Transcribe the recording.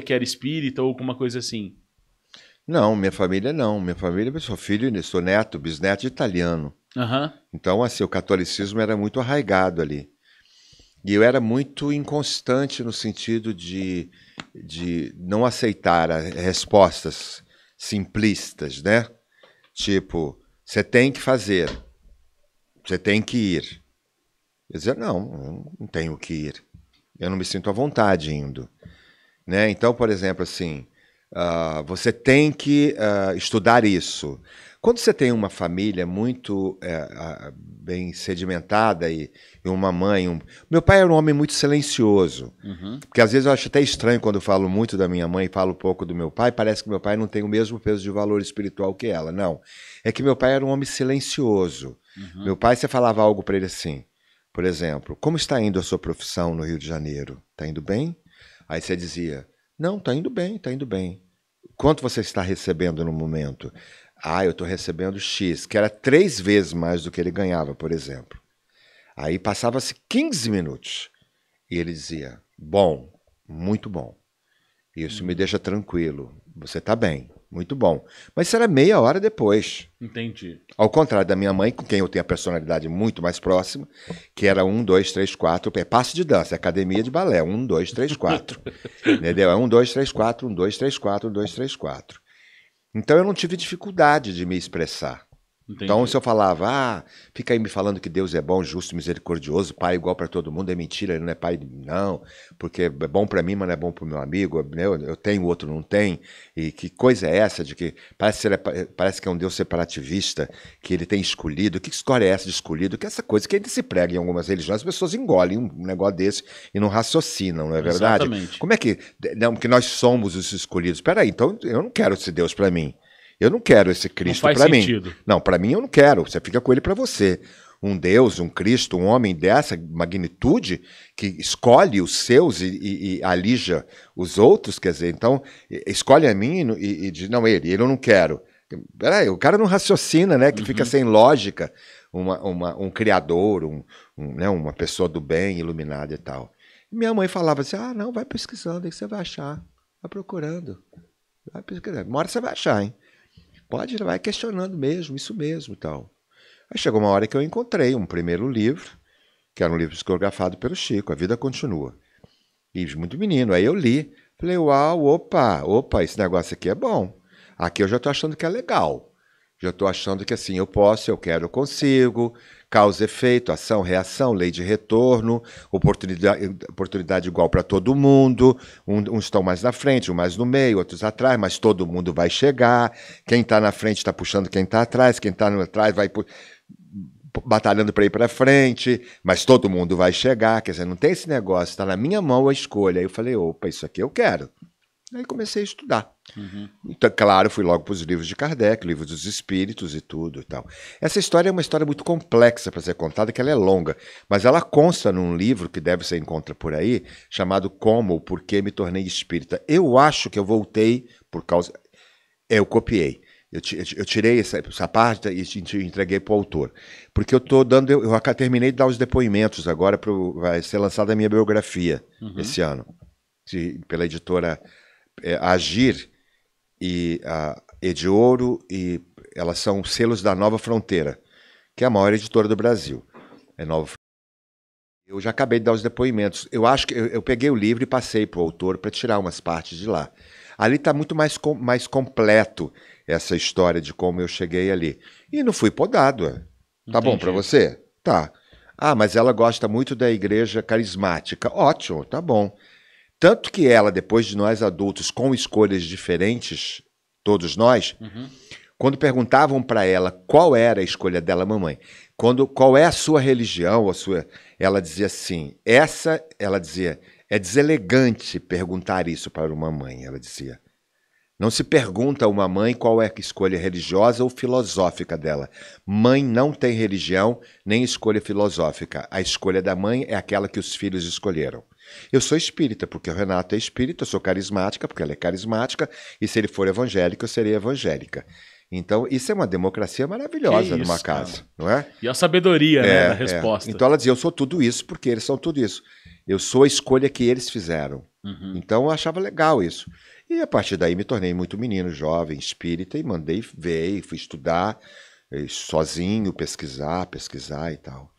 que era espírita ou alguma coisa assim? Não, minha família não. Minha família, eu sou filho, né, sou neto, bisneto de italiano. Uhum. Então, assim, o catolicismo era muito arraigado ali. E eu era muito inconstante no sentido de, de não aceitar respostas simplistas, né? Tipo, você tem que fazer, você tem que ir. Eu dizia, não, eu não tenho que ir. Eu não me sinto à vontade indo. Né? Então, por exemplo, assim, uh, você tem que uh, estudar isso. Quando você tem uma família muito uh, bem sedimentada e, e uma mãe. Um... Meu pai era um homem muito silencioso. Uhum. Porque às vezes eu acho até estranho quando eu falo muito da minha mãe e falo pouco do meu pai. Parece que meu pai não tem o mesmo peso de valor espiritual que ela. Não. É que meu pai era um homem silencioso. Uhum. Meu pai, você falava algo para ele assim. Por exemplo, como está indo a sua profissão no Rio de Janeiro? Está indo bem? Aí você dizia: Não, tá indo bem, tá indo bem. Quanto você está recebendo no momento? Ah, eu estou recebendo X, que era três vezes mais do que ele ganhava, por exemplo. Aí passava-se 15 minutos e ele dizia: Bom, muito bom. Isso me hum. deixa tranquilo. Você está bem. Muito bom. Mas isso era meia hora depois. Entendi. Ao contrário da minha mãe, com quem eu tenho a personalidade muito mais próxima, que era um, dois, três, quatro. É passo de dança, é academia de balé. Um, dois, três, quatro. Entendeu? É um, dois, três, quatro, um, dois, três, quatro, um, dois, três, quatro. Então eu não tive dificuldade de me expressar. Entendi. Então, se eu falava, ah, fica aí me falando que Deus é bom, justo, misericordioso, pai igual para todo mundo, é mentira, ele não é pai, não, porque é bom para mim, mas não é bom para o meu amigo, é eu, eu tenho, o outro não tem, e que coisa é essa de que parece, que parece que é um Deus separativista, que ele tem escolhido, que história é essa de escolhido, que é essa coisa que ainda se prega em algumas religiões, as pessoas engolem um negócio desse e não raciocinam, não é verdade? Exatamente. Como é que, não, que nós somos os escolhidos? Peraí, então eu não quero esse Deus para mim. Eu não quero esse Cristo para mim. Não, para mim eu não quero. Você fica com ele para você. Um Deus, um Cristo, um homem dessa magnitude que escolhe os seus e, e, e alija os outros, quer dizer, então escolhe a mim e, e diz não ele, ele eu não quero. Peraí, o cara não raciocina, né? Que uhum. fica sem lógica. Uma, uma, um criador, um, um, né, uma pessoa do bem, iluminada e tal. E minha mãe falava assim: ah, não, vai pesquisando, aí você vai achar. Vai procurando. Vai pesquisando. Uma hora você vai achar, hein? Pode, vai questionando mesmo, isso mesmo e tal. Aí chegou uma hora que eu encontrei um primeiro livro, que era um livro psicografado pelo Chico, A Vida Continua. Livro muito menino. Aí eu li, falei, uau, opa, opa, esse negócio aqui é bom. Aqui eu já estou achando que é legal. Já estou achando que assim, eu posso, eu quero, eu consigo, causa, efeito, ação, reação, lei de retorno, oportunidade, oportunidade igual para todo mundo, um, uns estão mais na frente, um mais no meio, outros atrás, mas todo mundo vai chegar, quem está na frente está puxando quem está atrás, quem está atrás vai batalhando para ir para frente, mas todo mundo vai chegar, quer dizer, não tem esse negócio, está na minha mão a escolha. Aí eu falei, opa, isso aqui eu quero. Aí né, comecei a estudar. Uhum. Então, claro, fui logo para os livros de Kardec, livros dos Espíritos e tudo e tal. Essa história é uma história muito complexa para ser contada, que ela é longa, mas ela consta num livro que deve ser encontra por aí, chamado Como ou Por que me tornei espírita. Eu acho que eu voltei por causa. Eu copiei. Eu, eu tirei essa, essa, parte e entreguei para o autor. Porque eu tô dando. Eu, eu terminei de dar os depoimentos agora, para vai ser lançada a minha biografia uhum. esse ano, de, pela editora é, Agir e a e elas são selos da Nova Fronteira, que é a maior editora do Brasil. É Nova Fronteira. Eu já acabei de dar os depoimentos. Eu acho que eu, eu peguei o livro e passei para o autor para tirar umas partes de lá. Ali está muito mais, com, mais completo essa história de como eu cheguei ali. E não fui podado. É. Tá Entendi. bom para você? Tá. Ah, mas ela gosta muito da igreja carismática. Ótimo, tá bom. Tanto que ela, depois de nós adultos, com escolhas diferentes, todos nós, uhum. quando perguntavam para ela qual era a escolha dela, mamãe, quando qual é a sua religião, a sua, ela dizia assim, essa, ela dizia, é deselegante perguntar isso para uma mãe, ela dizia. Não se pergunta a uma mãe qual é a escolha religiosa ou filosófica dela. Mãe não tem religião nem escolha filosófica. A escolha da mãe é aquela que os filhos escolheram. Eu sou espírita, porque o Renato é espírita, eu sou carismática, porque ela é carismática, e se ele for evangélico, eu serei evangélica. Então, isso é uma democracia maravilhosa isso, numa casa, cara. não é? E a sabedoria né, é, né, da resposta. É. Então ela dizia: Eu sou tudo isso porque eles são tudo isso. Eu sou a escolha que eles fizeram. Uhum. Então eu achava legal isso. E a partir daí me tornei muito menino, jovem, espírita, e mandei ver, fui estudar sozinho, pesquisar, pesquisar e tal.